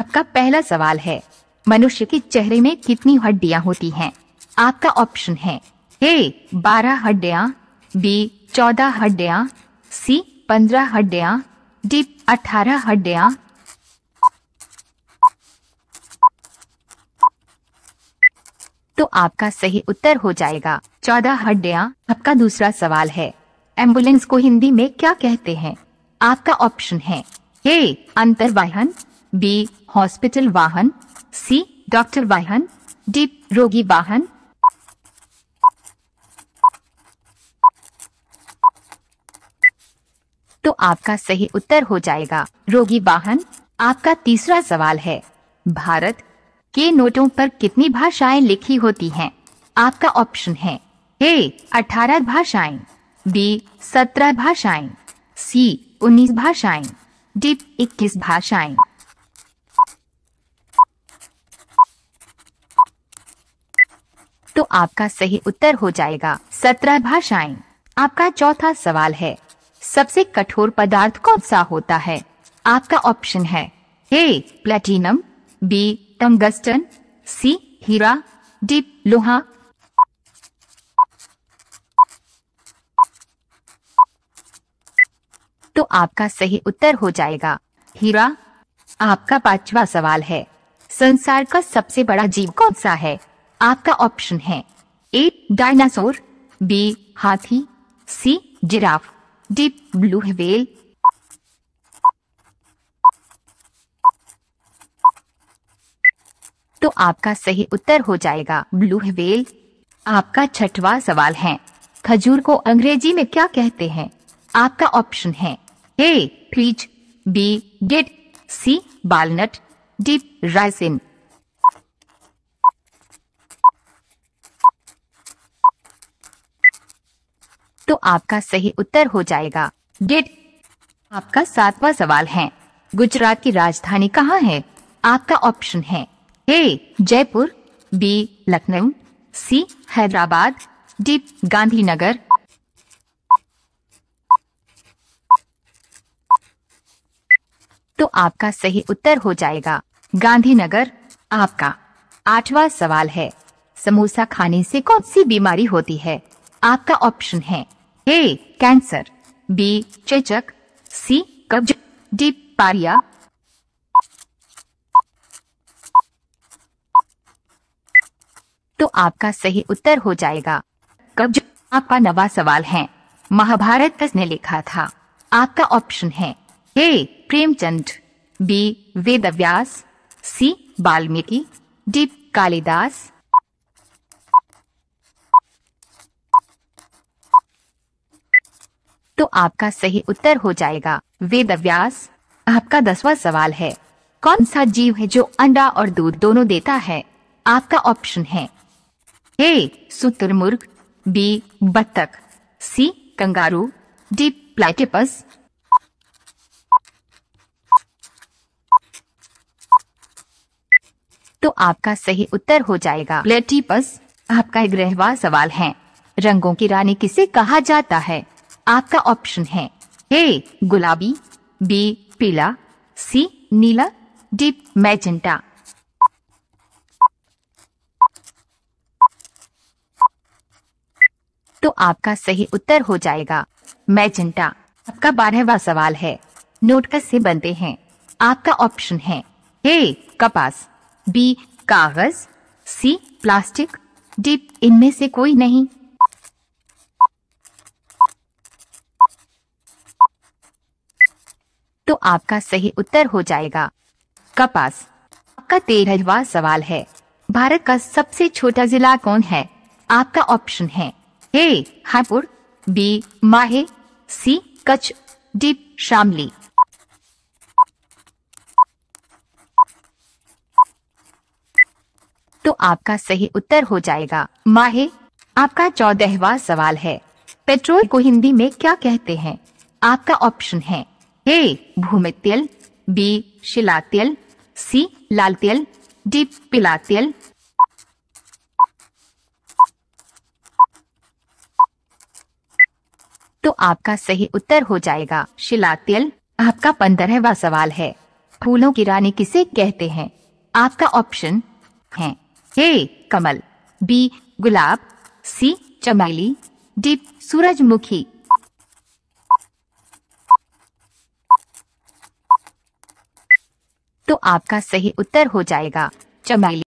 आपका पहला सवाल है मनुष्य के चेहरे में कितनी हड्डियां होती हैं? आपका ऑप्शन है ए बारह हड्डियां, बी चौदह हड्डियां, सी पंद्रह हड्डियां, डी अठारह हड्डियां। तो आपका सही उत्तर हो जाएगा चौदह हड्डियां आपका दूसरा सवाल है एम्बुलेंस को हिंदी में क्या कहते हैं आपका ऑप्शन है ए वाहन बी हॉस्पिटल वाहन सी डॉक्टर वाहन डी रोगी वाहन तो आपका सही उत्तर हो जाएगा रोगी वाहन आपका तीसरा सवाल है भारत के नोटों पर कितनी भाषाएं लिखी होती हैं? आपका ऑप्शन है ए अठारह भाषाएं बी सत्रह भाषाएं सी उन्नीस भाषाएं डी इक्कीस भाषाएं तो आपका सही उत्तर हो जाएगा सत्रह भाषाएं आपका चौथा सवाल है सबसे कठोर पदार्थ कौन सा होता है आपका ऑप्शन है A platinum B tungsten C हीरा डी लोहा तो आपका सही उत्तर हो जाएगा हीरा आपका पांचवा सवाल है संसार का सबसे बड़ा जीव कौन सा है आपका ऑप्शन है ए डायनासोर बी हाथी C giraffe D blue whale तो आपका सही उत्तर हो जाएगा ब्लू व्हेल आपका छठवा सवाल है खजूर को अंग्रेजी में क्या कहते हैं आपका ऑप्शन है A freeze B date C walnut D raisin तो आपका सही उत्तर हो जाएगा डेट आपका सातवां सवाल है गुजरात की राजधानी कहाँ है आपका ऑप्शन है A Jaipur B Lucknow C Hyderabad D Gandhinagar तो आपका सही उत्तर हो जाएगा गांधीनगर आपका आठवां सवाल है समोसा खाने से कौन सी बीमारी होती है आपका ऑप्शन है ए कैंसर बी चेचक सी कब्ज डी पारिया तो आपका सही उत्तर हो जाएगा कब्ज आपका नवा सवाल है महाभारत किसने लिखा था आपका ऑप्शन है A Premchand B Ved Vyas C Valmiki D Kalidas तो आपका सही उत्तर हो जाएगा वेद व्यास आपका दसवा सवाल है कौन सा जीव है जो अंडा और दूध दोनों देता है आपका ऑप्शन है ए सुतुरमुर्ग बी बत्तख सी कंगारू डी प्लेटिपस तो आपका सही उत्तर हो जाएगा प्लेटिपस आपका ग्रहवा सवाल है रंगों की रानी किसे कहा जाता है आपका ऑप्शन है ए गुलाबी बी पीला सी नीला डी मैजेंटा तो आपका सही उत्तर हो जाएगा मैजेंटा आपका बारहवा सवाल है नोट कैसे बनते हैं आपका ऑप्शन है ए कपास बी कागज सी प्लास्टिक डी इनमें से कोई नहीं तो आपका सही उत्तर हो जाएगा कपास आपका तेरहवा सवाल है भारत का सबसे छोटा जिला कौन है आपका ऑप्शन है ए हापुर बी माहे सी कच्छ डी शामली तो आपका सही उत्तर हो जाएगा माहे आपका चौदहवा सवाल है पेट्रोल को हिंदी में क्या कहते हैं आपका ऑप्शन है ए भूमि तेल बी शिला तेल सी लाल तेल डी पिला तेल तो आपका सही उत्तर हो जाएगा शिला तेल आपका पंद्रहवा सवाल है फूलों की रानी किसे कहते हैं आपका ऑप्शन है ए कमल बी गुलाब सी चमेली डी सूरजमुखी तो आपका सही उत्तर हो जाएगा चमेली